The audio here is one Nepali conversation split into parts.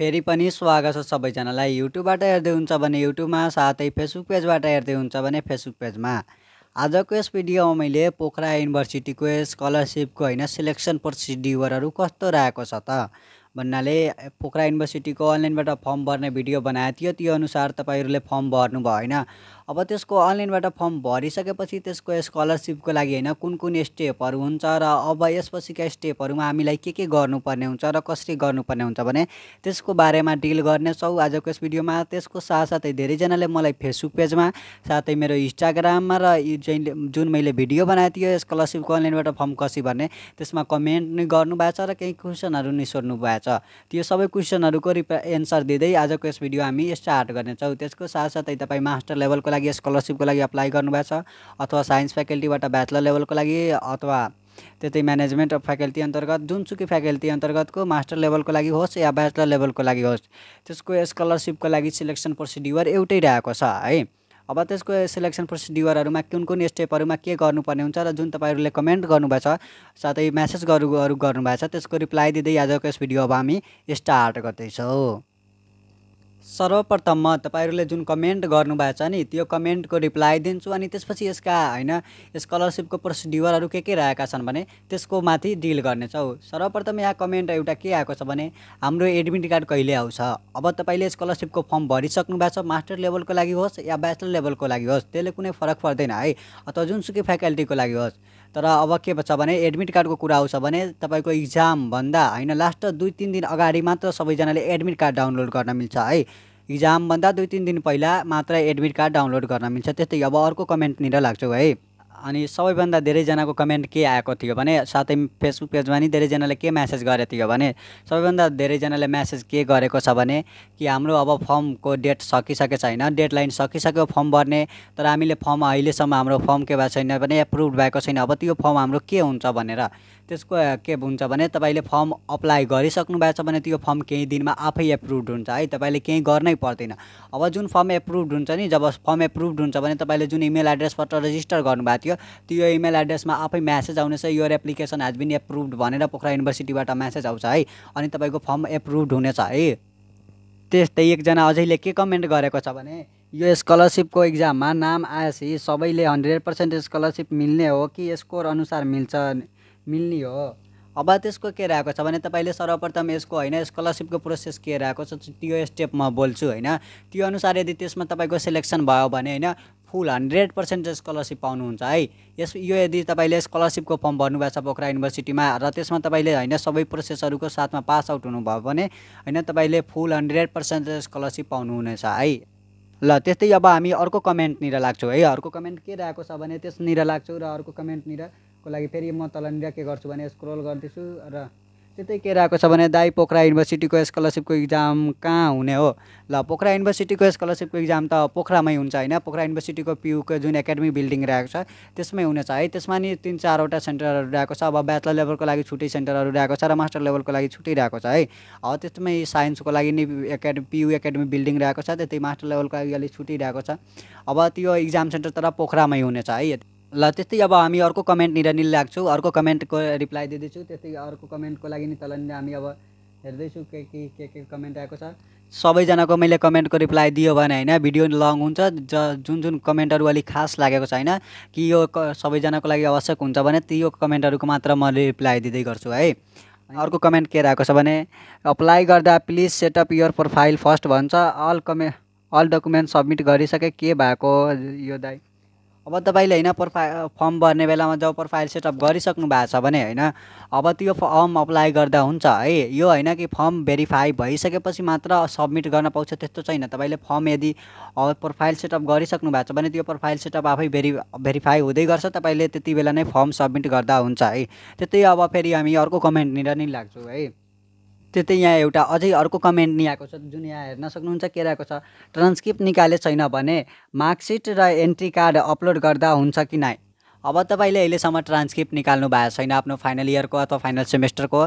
फेरि पनि स्वागत छ सबैजनालाई युट्युबबाट हेर्दै हुन्छ भने युट्युबमा साथै फेसबुक पेजबाट हेर्दै हुन्छ भने फेसबुक पेजमा आजको यस भिडियोमा मैले पोखरा युनिभर्सिटीको स्कलरसिपको होइन सिलेक्सन प्रोसिड्युरहरू कस्तो रहेको छ त भन्नाले पोखरा युनिभर्सिटीको अनलाइनबाट फर्म भर्ने भिडियो बनाएको थियो त्यो अनुसार तपाईँहरूले फर्म भर्नु भयो होइन अब त्यसको अनलाइनबाट फर्म भरिसकेपछि त्यसको स्कलरसिपको लागि होइन कुन कुन स्टेपहरू हुन्छ र अब यसपछिका स्टेपहरूमा हामीलाई के के गर्नुपर्ने हुन्छ र कसरी गर्नुपर्ने हुन्छ भने त्यसको बारेमा डिल गर्नेछौँ आजको यस भिडियोमा त्यसको साथसाथै धेरैजनाले मलाई फेसबुक पेजमा साथै मेरो इन्स्टाग्राममा र जुन मैले भिडियो बनाएको थियो स्कलरसिपको अनलाइनबाट फर्म कसरी भन्ने त्यसमा कमेन्ट नै गर्नुभएको छ र केही क्वेसनहरू नि सोध्नु भएको छ त्यो सबै क्वेसनहरूको रिप एन्सर दिँदै आजको यस भिडियो हामी स्टार्ट गर्नेछौँ त्यसको साथसाथै तपाईँ मास्टर लेभलको लागि स्कलरसिपको लागि अप्लाई गर्नुभएको छ अथवा साइन्स फ्याकल्टीबाट ब्याचलर लेभलको लागि अथवा त्यतै म्यानेजमेन्ट अफ फ्याकल्टी अन्तर्गत जुनसुकै फ्याकल्टी अन्तर्गतको मास्टर लेभलको लागि होस् या ब्याचलर लेभलको लागि होस् त्यसको स्कलरसिपको लागि सिलेक्सन प्रोसिड्युर एउटै रहेको छ है अब त्यसको सेलेक्सन प्रोसिड्युरहरूमा कुन कुन स्टेपहरूमा के गर्नुपर्ने हुन्छ र जुन तपाईँहरूले कमेन्ट गर्नुभएछ साथै म्यासेज गर्नुभएको गर्नुभएछ त्यसको रिप्लाई दिँदै आजको यस भिडियो अब हामी स्टार्ट गर्दैछौँ सर्वप्रथम म तपाईँहरूले जुन कमेन्ट गर्नुभएको छ नि त्यो कमेन्टको रिप्लाई दिन्छु अनि त्यसपछि यसका होइन स्कलरसिपको प्रोसिड्युरहरू के के रहेका छन् भने त्यसको माथि डिल गर्नेछौँ सर्वप्रथम यहाँ कमेन्ट एउटा के आएको छ भने हाम्रो एडमिट कार्ड कहिले आउँछ अब तपाईँले स्कलरसिपको फर्म भरिसक्नु भएको छ मास्टर लेभलको लागि होस् या ब्याचलर लेभलको लागि होस् त्यसले कुनै फरक पर्दैन है अथवा जुनसुकै फ्याकल्टीको लागि होस् तर अब के छ भने एडमिट कार्डको कुरा आउँछ भने तपाईँको इक्जामभन्दा होइन लास्ट दुई तिन दिन अगाडि मात्र सबैजनाले एडमिट कार्ड डाउनलोड गर्न मिल्छ है इक्जामभन्दा दुई तिन दिन पहिला मात्र एडमिट कार्ड डाउनलोड गर्न मिल्छ त्यस्तै अब अर्को कमेन्टनिर लाग्छौ है अनि सबैभन्दा धेरैजनाको कमेन्ट के आएको थियो भने साथै फेसबुक पेजमा नि धेरैजनाले के म्यासेज गरेको थियो भने सबैभन्दा धेरैजनाले म्यासेज के गरेको छ भने कि हाम्रो अब फर्मको डेट सकिसकेको छैन डेट लाइन सकिसक्यो फर्म भर्ने तर हामीले फर्म अहिलेसम्म हाम्रो फर्म के भएको छैन भने एप्रुभ भएको छैन अब त्यो फर्म हाम्रो के हुन्छ भनेर त्यसको के हुन्छ भने तपाईँले फर्म अप्लाई गरिसक्नु भएको छ भने त्यो फर्म केही दिनमा आफै एप्रुभ हुन्छ है तपाईँले केही गर्नै पर्दैन अब जुन फर्म एप्रुभ हुन्छ नि जब फर्म एप्रुभ हुन्छ भने तपाईँले जुन इमेल एड्रेसबाट रेजिस्टर गर्नुभएको थियो त्यो इमेल एड्रेसमा आफै म्यासेज आउनेछ your application has been approve भनेर पोखरा युनिभर्सिटीबाट म्यासेज आउँछ है अनि तपाईँको फर्म एप्रुभ हुनेछ है त्यस्तै एकजना अझैले के कमेन्ट गरेको छ भने यो स्कलरसिपको इक्जाममा नाम आएपछि सबैले हन्ड्रेड पर्सेन्ट स्कलरसिप मिल्ने हो कि स्कोर अनुसार मिल्छ मिल्ने हो अब त्यसको के रहेको छ भने तपाईँले सर्वप्रथम यसको होइन स्कलरसिपको प्रोसेस के रहेको छ त्यो स्टेप म बोल्छु होइन त्यो अनुसार यदि त्यसमा तपाईँको सेलेक्सन भयो भने होइन फुल हन्ड्रेड पर्सेन्ट स्कलरसिप पाउनुहुन्छ है यस यो यदि तपाईँले स्कलरसिपको फर्म भर्नुभएको छ पोखरा युनिभर्सिटीमा र त्यसमा तपाईँले होइन सबै प्रोसेसहरूको साथमा पास आउट हुनुभयो भने होइन तपाईँले फुल हन्ड्रेड पर्सेन्ट स्कलरसिप पाउनुहुनेछ है ल त्यस्तै अब हामी अर्को कमेन्टनिर लाग्छौँ है अर्को कमेन्ट के रहेको छ भने त्यसनिर लाग्छौँ र अर्को कमेन्टनिर को लागि फेरि म तल निर के गर्छु भने स्क्रोल गर्दैछु र त्यतै के रहेको छ भने दाई पोखरा युनिभर्सिटीको स्कलरसिपको इक्जाम कहाँ हुने हो ल पोखरा युनिभर्सिटीको स्कलरसिपको इक्जाम त पोखरामै हुन्छ होइन पोखरा युनिभर्सिटीको पियुको जुन एकाडेमी बिल्डिङ रहेको छ त्यसमै हुनेछ है त्यसमा नि तिन चारवटा सेन्टरहरू रहेको छ अब ब्याचलर लेभलको लागि छुट्टै सेन्टरहरू रहेको छ र मास्टर लेभलको लागि छुट्टै रहेको छ है हो त्यसमै साइन्सको लागि नि एकाडेमी पियु एकाडेमी बिल्डिङ रहेको छ त्यति मास्टर लेभलको लागि अलिक छुट्टै रहेको छ अब त्यो इक्जाम सेन्टर तर पोखरामै हुनेछ है ल त्यस्तै अब हामी अर्को कमेन्टनिर निल्याएको अर्को कमेन्टको रिप्लाई दिँदैछु त्यस्तै अर्को कमेन्टको लागि नि तल हामी अब हेर्दैछु के के के के कमेन्ट आएको छ सबैजनाको मैले कमेन्टको रिप्लाई दियो भने होइन भिडियो लङ हुन्छ ज जुन जुन कमेन्टहरू अलिक खास लागेको छ होइन कि यो सबैजनाको लागि आवश्यक हुन्छ भने ती यो कमेन्टहरूको मात्र म रिप्लाई दिँदै गर्छु है अर्को कमेन्ट के रहेको छ भने अप्लाई गर्दा please set up your profile first भन्छ अल कमे अल डकुमेन्ट सब्मिट गरिसके के भएको यो दाइ अब तपाईँले होइन प्रोफाइल फर्म भर्ने बेलामा जब प्रोफाइल सेटअप गरिसक्नु भएको छ भने होइन अब त्यो फर्म अप्लाई गर्दा हुन्छ है यो होइन कि फर्म भेरिफाई भइसकेपछि मात्र सब्मिट गर्न पाउँछ त्यस्तो छैन तपाईँले फर्म यदि अब प्रोफाइल सेटअप गरिसक्नु भएको छ भने त्यो प्रोफाइल सेटअप आफै भेरि भेरिफाई हुँदै गर्छ तपाईँले त्यति बेला नै फर्म सब्मिट गर्दा हुन्छ है त्यस्तै अब फेरि हामी अर्को कमेन्टनिर नि लाग्छौँ है चाहिँ यहाँ एउटा अझै अर्को कमेन्ट नि आएको छ जुन यहाँ हेर्न सक्नुहुन्छ के रहेको छ ट्रान्सक्रिप्ट निकाले छैन भने मार्कसिट र एन्ट्री कार्ड अपलोड गर्दा हुन्छ कि नै अब तपाईँले अहिलेसम्म ट्रान्सक्रिप्ट निकाल्नु भएको छैन आफ्नो फाइनल इयरको अथवा फाइनल सेमेस्टरको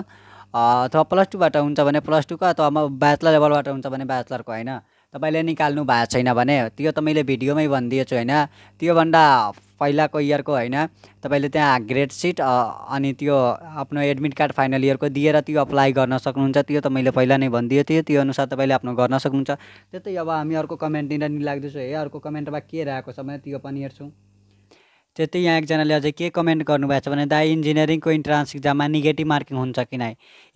अथवा प्लस टूबाट हुन्छ भने प्लस टूको अथवा ब्याचलर लेभलबाट हुन्छ भने ब्याचलरको होइन तपाईँले निकाल्नु भएको छैन भने त्यो त मैले भिडियोमै भनिदिएछु होइन त्योभन्दा पहिलाको इयरको होइन तपाईँले त्यहाँ ग्रेड सिट अनि त्यो आफ्नो एडमिट कार्ड फाइनल इयरको दिएर त्यो अप्लाई गर्न सक्नुहुन्छ त्यो त मैले पहिला नै भनिदिएको थिएँ त्यो अनुसार तपाईँले आफ्नो गर्न सक्नुहुन्छ त्यस्तै अब हामी अर्को दिन नि लाग्दैछु है अर्को कमेन्टमा के रहेको छ भने त्यो पनि हेर्छौँ त्यति यहाँ एकजनाले अझै के कमेन्ट गर्नुभएको छ भने दाइ इन्जिनियरिङको इन्ट्रान्स इक्जाममा नेगेटिभ मार्किङ हुन्छ कि नै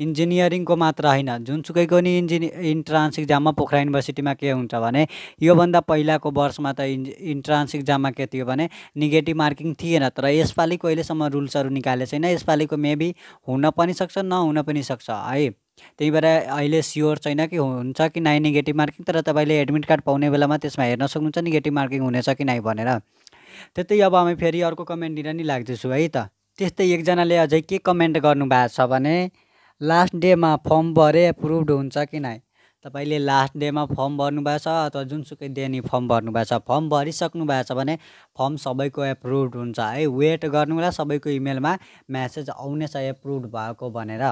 इन्जिनियरिङको मात्र होइन जुनसुकैको नि इन्जिनि इन्ट्रान्स इक्जाममा पोखरा युनिभर्सिटीमा के हुन्छ भने योभन्दा पहिलाको वर्षमा त इन्ज इन्ट्रान्स इक्जाममा के थियो भने नेगेटिभ मार्किङ थिएन तर यसपालि कहिलेसम्म रुल्सहरू निकाले छैन यसपालिको मेबी हुन पनि सक्छ नहुन पनि सक्छ है त्यही भएर अहिले स्योर छैन कि हुन्छ कि नाइ नेगेटिभ मार्किङ तर तपाईँले एडमिट कार्ड पाउने बेलामा त्यसमा हेर्न सक्नुहुन्छ नेगेटिभ मार्किङ हुनेछ कि नाइ भनेर त्यतै अब हामी फेरि अर्को कमेन्टतिर नि लाग्दैछु है त त्यस्तै एकजनाले अझै के कमेन्ट गर्नुभएको छ भने लास्ट डेमा फर्म भरे एप्रुभ हुन्छ कि नै तपाईँले लास्ट डेमा फर्म भर्नुभएछ अथवा जुनसुकै डेनी फर्म भर्नुभएछ फर्म भरिसक्नु भएको छ भने फर्म सबैको एप्रुभ हुन्छ है वेट गर्नुलाई सबैको इमेलमा म्यासेज आउनेछ एप्रुभ भएको भनेर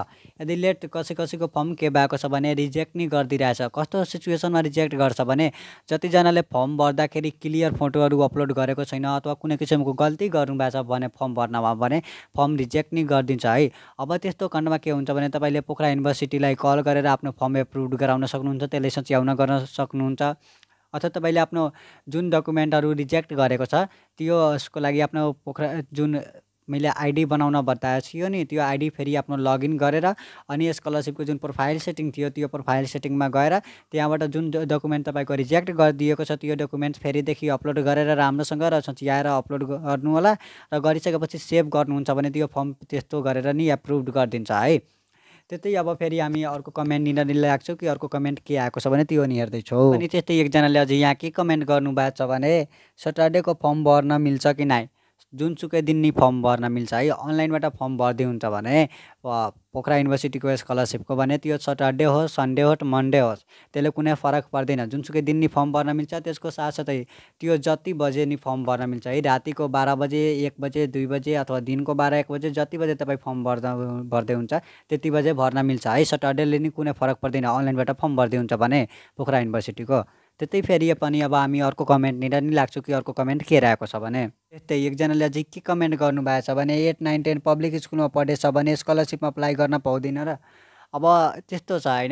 यदि लेट कसै कसैको फर्म के भएको छ भने रिजेक्ट नै गरिदिइरहेछ कस्तो सिचुएसनमा रिजेक्ट गर्छ भने जतिजनाले फर्म भर्दाखेरि क्लियर फोटोहरू अपलोड गरेको छैन अथवा कुनै किसिमको गल्ती गर्नुभएको छ भने फर्म भयो भने फर्म रिजेक्ट नै गरिदिन्छ है अब त्यस्तो खण्डमा के हुन्छ भने तपाईँले पोखरा युनिभर्सिटीलाई कल गरेर आफ्नो फर्म एप्रुभ गराउन सक्नुहुन्छ त्यसलाई सच्याउन गर्न सक्नुहुन्छ अथवा तपाईँले आफ्नो जुन डकुमेन्टहरू रिजेक्ट गरेको छ त्यो उसको लागि आफ्नो पोखरा जुन मैले आइडी बनाउन बताएको थियो नि त्यो आइडी फेरि आफ्नो लगइन गरेर अनि स्कलरसिपको जुन प्रोफाइल सेटिङ थियो त्यो प्रोफाइल सेटिङमा गएर त्यहाँबाट जुन डकुमेन्ट तपाईँको रिजेक्ट गरिदिएको छ त्यो डकुमेन्ट फेरिदेखि अपलोड गरेर राम्रोसँग र सच्याएर अपलोड गर्नु होला र गरिसकेपछि सेभ गर्नुहुन्छ भने त्यो फर्म त्यस्तो गरेर नि एप्रुभ गरिदिन्छ है त्यस्तै अब फेरि हामी अर्को कमेन्ट निर्णय ल्याएको छौँ कि अर्को कमेन्ट के आएको छ भने त्यो नि हेर्दैछौँ अनि त्यस्तै एकजनाले अझै यहाँ के कमेन्ट गर्नुभएको छ भने सटरडेको फर्म भर्न मिल्छ कि नाइ जुनसुकै दिन नि फर्म भर्न मिल्छ है अनलाइनबाट फर्म भर्दै हुन्छ भने पोखरा युनिभर्सिटीको स्कलरसिपको भने त्यो सटरडे होस् सन्डे होस् मन्डे होस् त्यसले कुनै फरक पर्दैन जुनसुकै दिन नि फर्म भर्न मिल्छ त्यसको साथसाथै त्यो जति बजे नि फर्म भर्न मिल्छ है रातिको बाह्र बजे एक बजे दुई बजे अथवा दिनको बाह्र एक बजे जति बजे तपाईँ फर्म भर्दा भर्दै हुन्छ त्यति बजे भर्न मिल्छ है सटरडेले नि कुनै फरक पर्दैन अनलाइनबाट फर्म भर्दै हुन्छ भने पोखरा युनिभर्सिटीको त्यतै फेरि पनि अब हामी अर्को कमेन्टनिर नि लाग्छौँ कि अर्को कमेन्ट के आएको छ भने त्यस्तै एकजनाले अझै के कमेन्ट छ भने एट नाइन टेन पब्लिक स्कुलमा पढेछ भने स्कलरसिपमा अप्लाई गर्न पाउँदिनँ र अब त्यस्तो छ होइन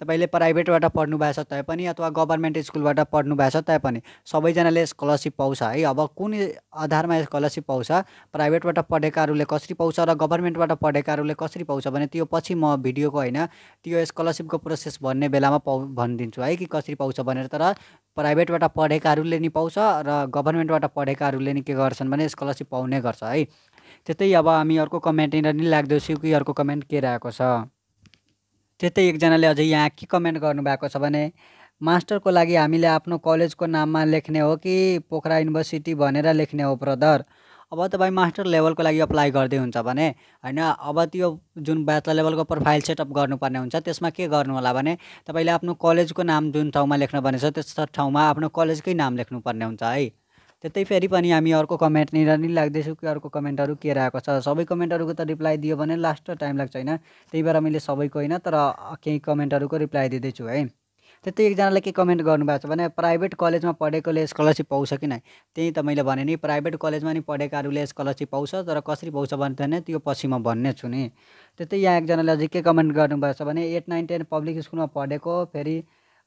तपाईँले प्राइभेटबाट पढ्नु भएको छ पनि अथवा गभर्मेन्ट स्कुलबाट पढ्नु भएको छ पनि सबैजनाले स्कलरसिप पाउँछ है अब कुन आधारमा स्कलरसिप पाउँछ प्राइभेटबाट पढेकाहरूले कसरी पाउँछ र गभर्मेन्टबाट पढेकाहरूले कसरी पाउँछ भने त्यो पछि म भिडियोको होइन त्यो स्कलरसिपको प्रोसेस भन्ने बेलामा पाउ भनिदिन्छु है कि कसरी पाउँछ भनेर तर प्राइभेटबाट पढेकाहरूले नि पाउँछ र गभर्मेन्टबाट पढेकाहरूले नि के गर्छन् भने स्कलरसिप पाउने गर्छ है त्यस्तै अब हामी अर्को कमेन्ट यिनीहरू नि लाग्दैछौँ कि अर्को कमेन्ट के रहेको छ त्यस्तै एकजनाले अझै यहाँ के कमेन्ट गर्नुभएको छ भने मास्टरको लागि हामीले आफ्नो कलेजको नाममा लेख्ने हो कि पोखरा युनिभर्सिटी भनेर लेख्ने हो ब्रदर अब तपाईँ मास्टर लेभलको लागि अप्लाई गर्दै हुन्छ भने होइन अब त्यो जुन ब्याचलर लेभलको प्रोफाइल सेटअप गर्नुपर्ने हुन्छ त्यसमा के गर्नु होला भने तपाईँले आफ्नो कलेजको नाम जुन ठाउँमा लेख्नुपर्ने छ त्यस ठाउँमा आफ्नो कलेजकै नाम लेख्नुपर्ने हुन्छ है त्यतै फेरि पनि हामी अर्को कमेन्टनिर नि लाग्दैछु कि अर्को कमेन्टहरू के रहेको छ सबै कमेन्टहरूको त रिप्लाई दियो भने लास्ट टाइम लाग्छ होइन त्यही भएर मैले सबैको होइन तर केही कमेन्टहरूको रिप्लाई दिँदैछु है त्यस्तै एकजनाले के कमेन्ट गर्नुभएको छ भने प्राइभेट कलेजमा पढेकोले स्कलरसिप पाउँछ कि नै त्यही त मैले भने नि प्राइभेट कलेजमा नि पढेकाहरूले स्कलरसिप पाउँछ तर कसरी पाउँछ भन्दैन त्यो पछि म भन्ने छु नि त्यस्तै यहाँ एकजनाले अझै के कमेन्ट गर्नुभएको छ भने एट नाइन टेन पब्लिक स्कुलमा पढेको फेरि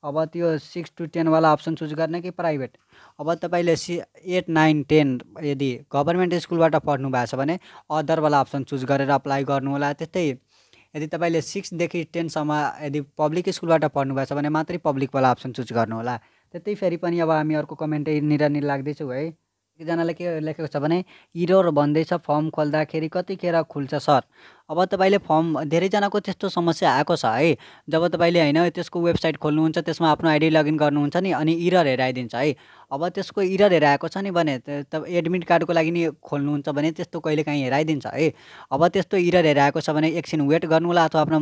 अब त्यो सिक्स टु टेनवाला अप्सन चुज गर्ने कि प्राइभेट अब तपाईँले सि एट नाइन टेन यदि गभर्मेन्ट स्कुलबाट पढ्नु भएको छ भने अदरवाला अप्सन चुज गरेर अप्लाई गर्नुहोला त्यस्तै यदि तपाईँले सिक्सदेखि टेनसम्म यदि पब्लिक स्कुलबाट भएको छ भने मात्रै पब्लिकवाला अप्सन चुज गर्नुहोला त्यति फेरि पनि अब हामी अर्को कमेन्ट निरानिर लाग्दैछौँ है एकजनाले के लेखेको छ भने इरोर भन्दैछ फर्म खोल्दाखेरि कतिखेर खुल्छ सर अब तपाईँले फर्म धेरैजनाको त्यस्तो समस्या आएको छ है जब तपाईँले होइन त्यसको वेबसाइट खोल्नुहुन्छ त्यसमा आफ्नो आइडी लगइन गर्नुहुन्छ नि अनि इरर हेराइदिन्छ है अब त्यसको इरर हेराएको छ नि भने त एडमिट कार्डको लागि नि खोल्नुहुन्छ भने त्यस्तो कहिले काहीँ हेराइदिन्छ है अब त्यस्तो इरर हेराएको छ भने एकछिन वेट गर्नुहोला अथवा आफ्नो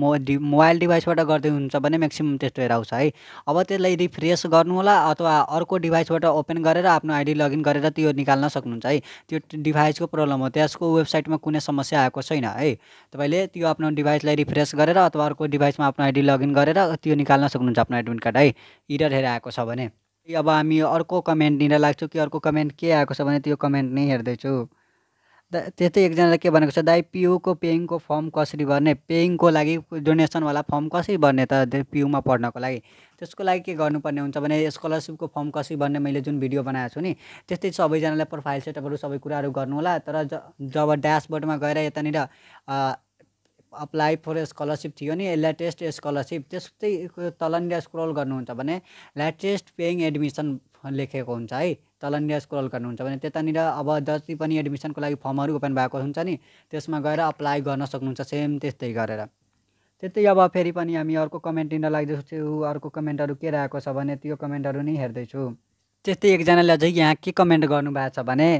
मो डि मोबाइल डिभाइसबाट गर्दै हुन्छ भने म्याक्सिमम् त्यस्तो हेराउँछ है अब त्यसलाई रिफ्रेस गर्नु होला अथवा अर्को डिभाइसबाट ओपन गरेर आफ्नो आइडी लगइन गरेर त्यो निकाल्न सक्नुहुन्छ है त्यो डिभाइसको प्रब्लम हो त्यसको वेबसाइटमा कुनै समस्या आएको छैन है है तपाईँले त्यो आफ्नो डिभाइसलाई रिफ्रेस गरेर अथवा अर्को डिभाइसमा आफ्नो आइडी लगइन गरेर त्यो निकाल्न सक्नुहुन्छ आफ्नो एडमिट कार्ड है इरर हेरेर आएको छ भने अब हामी अर्को कमेन्ट लिएर लाग्छौँ कि अर्को कमेन्ट के आएको छ भने त्यो कमेन्ट नै हेर्दैछु त्यस्तै एकजनाले के भनेको छ दाइ पियुको पेइङको फर्म कसरी भर्ने पेइङको लागि डोनेसनवाला फर्म कसरी भर्ने त पियुमा पढ्नको लागि त्यसको लागि के गर्नुपर्ने हुन्छ भने स्कलरसिपको फर्म कसरी भर्ने मैले जुन भिडियो बनाएको छु नि त्यस्तै सबैजनालाई प्रोफाइल सेटअपहरू सबै कुराहरू गर्नु होला तर जब ड्यासबोर्डमा गएर यतानिर अप्लाई फर स्कलरसिप थियो नि लेटेस्ट स्कलरसिप त्यस्तै तलनिर स्क्रोल गर्नुहुन्छ भने लेटेस्ट पेइङ एडमिसन लेखेको हुन्छ है तलनिर स्क्रोल गर्नुहुन्छ भने त्यतानिर अब जति पनि एडमिसनको लागि फर्महरू ओपन भएको हुन्छ नि त्यसमा गएर अप्लाई गर्न सक्नुहुन्छ सेम त्यस्तै गरेर त्यस्तै अब फेरि पनि हामी अर्को कमेन्ट लिन लाग्दैछु अर्को कमेन्टहरू के रहेको छ भने त्यो कमेन्टहरू नै हेर्दैछु त्यस्तै एकजनाले अझै यहाँ के कमेन्ट गर्नुभएको छ भने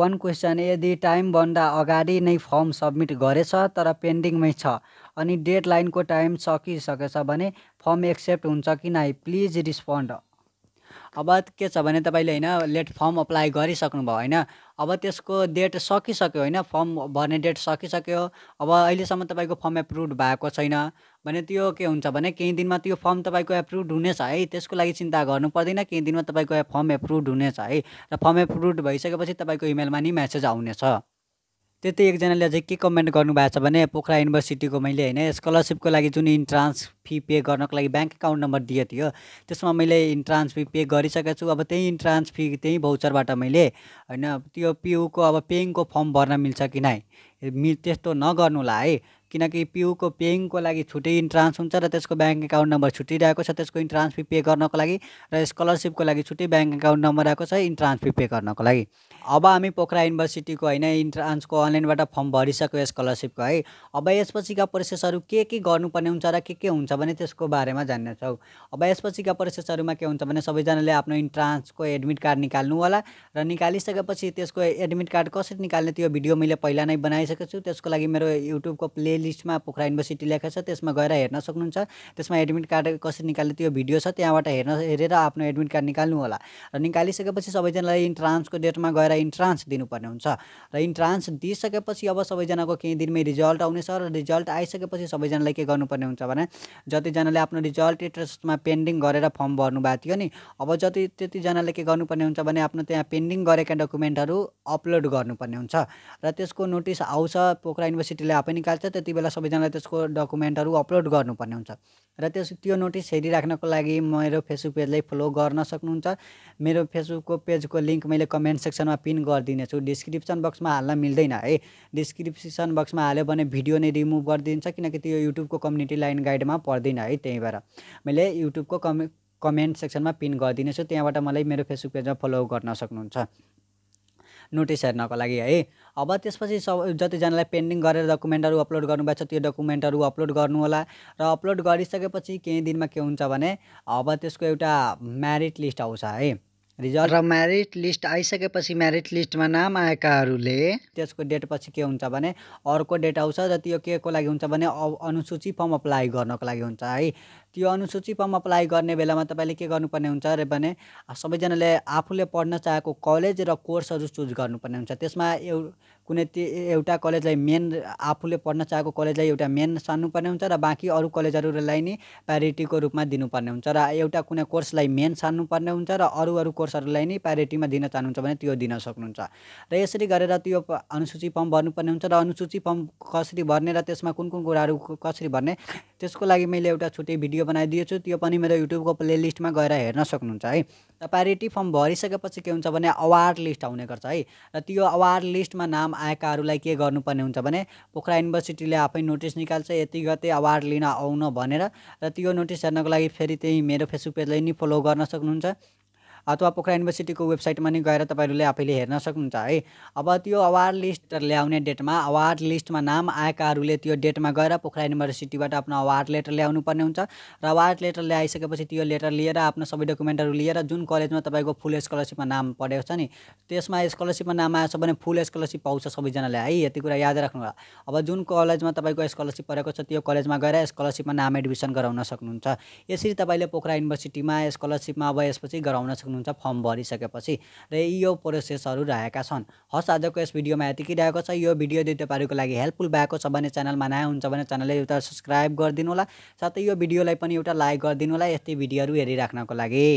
वान क्वेसन यदि टाइमभन्दा अगाडि नै फर्म सब्मिट गरेछ तर पेन्डिङमै छ अनि डेड लाइनको टाइम सकिसकेछ भने फर्म एक्सेप्ट हुन्छ कि नै प्लिज रिस्पोन्ड अब के छ भने तपाईँले होइन लेट फर्म अप्लाई गरिसक्नुभयो होइन अब त्यसको डेट सकिसक्यो होइन फर्म भर्ने डेट सकिसक्यो अब अहिलेसम्म तपाईँको फर्म एप्रुभ भएको छैन भने त्यो के हुन्छ भने केही दिनमा त्यो फर्म तपाईँको एप्रुभ हुनेछ है त्यसको लागि चिन्ता गर्नु पर्दैन केही दिनमा तपाईँको फर्म एप्रुभ हुनेछ है र फर्म एप्रुभ भइसकेपछि तपाईँको इमेलमा नि म्यासेज आउनेछ त्यति एकजनाले अझै के कमेन्ट गर्नुभएको छ भने पोखरा युनिभर्सिटीको मैले होइन स्कलरसिपको लागि जुन इन्ट्रान्स फी पे गर्नको लागि ब्याङ्क एकाउन्ट नम्बर दिएको थियो त्यसमा मैले इन्ट्रान्स फी पे गरिसकेको छु अब त्यही इन्ट्रान्स फी त्यही भौचरबाट मैले होइन त्यो पियुको अब पेइङको फर्म भर्न मिल्छ कि नै मि त्यस्तो नगर्नु है किनकि पियुको पेइङको लागि छुट्टै इन्ट्रान्स हुन्छ र त्यसको ब्याङ्क एकाउन्ट नम्बर छुट्टी रहेको छ त्यसको इन्ट्रान्स फी पे गर्नको लागि र स्कलरसिपको लागि छुट्टै ब्याङ्क एकाउन्ट नम्बर आएको छ इन्ट्रान्स फी पे गर्नको लागि अब हामी पोखरा युनिभर्सिटीको होइन इन्ट्रान्सको अनलाइनबाट फर्म भरिसक्यो स्कलरसिपको है अब यसपछिका प्रोसेसहरू के के गर्नुपर्ने हुन्छ र के के हुन्छ भने त्यसको बारेमा जान्नेछौँ अब यसपछिका प्रोसेसहरूमा के हुन्छ भने सबैजनाले आफ्नो इन्ट्रान्सको एडमिट कार्ड निकाल्नु होला र निकालिसकेपछि त्यसको एडमिट कार्ड कसरी निकाल्ने त्यो भिडियो मैले पहिला नै बनाइसकेको छु त्यसको लागि मेरो युट्युबको प्ले लिस्टमा पोखरा युनिभर्सिटी लेखेको छ त्यसमा गएर हेर्न सक्नुहुन्छ त्यसमा एडमिट कार्ड कसरी निकाल्ने त्यो भिडियो छ त्यहाँबाट हेर्न हेरेर आफ्नो एडमिट कार्ड निकाल्नु होला र निकालिसकेपछि सबैजनालाई इन्ट्रान्सको डेटमा गएर इन्ट्रान्स दिनुपर्ने हुन्छ र इन्ट्रान्स दिइसकेपछि अब सबैजनाको केही दिनमै रिजल्ट आउनेछ र रिजल्ट आइसकेपछि सबैजनालाई के गर्नुपर्ने हुन्छ भने जतिजनाले आफ्नो रिजल्ट इन्ट्रेस्टमा पेन्डिङ गरेर फर्म भर्नुभएको थियो नि अब जति त्यतिजनाले के गर्नुपर्ने हुन्छ भने आफ्नो त्यहाँ पेन्डिङ गरेका डकुमेन्टहरू अपलोड गर्नुपर्ने हुन्छ र त्यसको नोटिस आउँछ पोखरा युनिभर्सिटीले आफै निकाल्छ त्यति बेला सबैजनालाई त्यसको डकुमेन्टहरू अपलोड गर्नुपर्ने हुन्छ र त्यस त्यो नोटिस हेरिराख्नको लागि मेरो फेसबुक पेजलाई फलो गर्न सक्नुहुन्छ मेरो फेसबुकको पेजको लिङ्क मैले कमेन्ट सेक्सनमा पिन गरिदिनेछु डिस्क्रिप्सन बक्समा हाल्न मिल्दैन है डिस्क्रिप्सन बक्समा हाल्यो भने भिडियो नै रिमुभ गरिदिन्छ किनकि त्यो युट्युबको कम्युनिटी लाइन गाइडमा पर्दैन है त्यही भएर मैले युट्युबको कमे कमेन्ट सेक्सनमा पिन गरिदिनेछु त्यहाँबाट मलाई मेरो फेसबुक पेजमा फलो गर्न सक्नुहुन्छ नोटिस हेर्नको लागि है अब त्यसपछि सब जतिजनालाई पेन्डिङ गरेर डकुमेन्टहरू अपलोड गर्नुभएको छ त्यो डकुमेन्टहरू अपलोड गर्नु होला र अपलोड गरिसकेपछि केही दिनमा के हुन्छ भने अब त्यसको एउटा म्यारिट लिस्ट आउँछ है रिजल्ट र म्यारिट लिस्ट आइसकेपछि म्यारिट लिस्टमा नाम आएकाहरूले त्यसको डेट पछि के हुन्छ भने अर्को डेट आउँछ र त्यो के को लागि हुन्छ भने अनुसूची फर्म अप्लाई गर्नको लागि हुन्छ है त्यो अनुसूची फर्म अप्लाई गर्ने बेलामा तपाईँले के गर्नुपर्ने हुन्छ अरे भने सबैजनाले आफूले पढ्न चाहेको कलेज र कोर्सहरू चुज गर्नुपर्ने हुन्छ त्यसमा एउ कुनै एउटा कलेजलाई मेन आफूले पढ्न चाहेको कलेजलाई एउटा मेन सार्नुपर्ने हुन्छ र बाँकी अरू कलेजहरूलाई नि प्यारिटीको रूपमा दिनुपर्ने हुन्छ र एउटा कुनै कोर्सलाई मेन सान्नुपर्ने हुन्छ र अरू अरू कोर्सहरूलाई नि प्यारिटीमा दिन चाहनुहुन्छ भने त्यो दिन सक्नुहुन्छ र यसरी गरेर त्यो अनुसूची फर्म भर्नुपर्ने हुन्छ र अनुसूची फर्म कसरी भर्ने र त्यसमा कुन कुन कुराहरू कसरी भर्ने त्यसको लागि मैले एउटा छुट्टै भिडियो भिडियो बनाइदिएछु त्यो पनि मेरो युट्युबको प्लेलिस्टमा गएर हेर्न सक्नुहुन्छ है र प्यारिटी फर्म भरिसकेपछि के हुन्छ भने अवार्ड लिस्ट आउने गर्छ है र त्यो अवार्ड लिस्टमा नाम आएकाहरूलाई के गर्नुपर्ने हुन्छ भने पोखरा युनिभर्सिटीले आफै नोटिस निकाल्छ यति गते अवार्ड लिन आउन भनेर र त्यो नोटिस हेर्नको लागि फेरि त्यही मेरो फेसबुक पेजलाई नि फलो गर्न सक्नुहुन्छ अथवा पोखरा युनिभर्सिटीको वेबसाइटमा नै गएर तपाईँहरूले आफैले हेर्न सक्नुहुन्छ है अब त्यो अवार्ड लिस्ट ल्याउने डेटमा अवार्ड लिस्टमा नाम आएकाहरूले त्यो डेटमा गएर पोखरा युनिभर्सिटीबाट आफ्नो अवार्ड लेटर ल्याउनु पर्ने हुन्छ र अवार्ड लेटर ल्याइसकेपछि त्यो लेटर लिएर आफ्नो सबै डकुमेन्टहरू लिएर जुन कलेजमा तपाईँको फुल स्कलरसिपमा नाम परेको छ नि त्यसमा स्कलरसिपमा नाम आएछ भने फुल स्कलरसिप पाउँछ सबैजनाले है यति कुरा याद राख्नु होला अब जुन कलेजमा तपाईँको स्कलरसिप परेको छ त्यो कलेजमा गएर स्कलरसिपमा नाम एडमिसन गराउन सक्नुहुन्छ यसरी तपाईँले पोखरा युनिभर्सिटीमा स्कलरसिपमा अब यसपछि गराउन सक्नुहुन्छ सक्नुहुन्छ फर्म भरिसकेपछि र यो प्रोसेसहरू रहेका छन् हस् आजको यस भिडियोमा यतिकै रहेको छ यो भिडियो यदि तपाईँहरूको लागि हेल्पफुल भएको छ भने च्यानलमा नयाँ हुन्छ भने च्यानललाई एउटा सब्सक्राइब गरिदिनु होला साथै यो भिडियोलाई पनि एउटा लाइक गरिदिनु होला यस्तै भिडियोहरू हेरिराख्नको लागि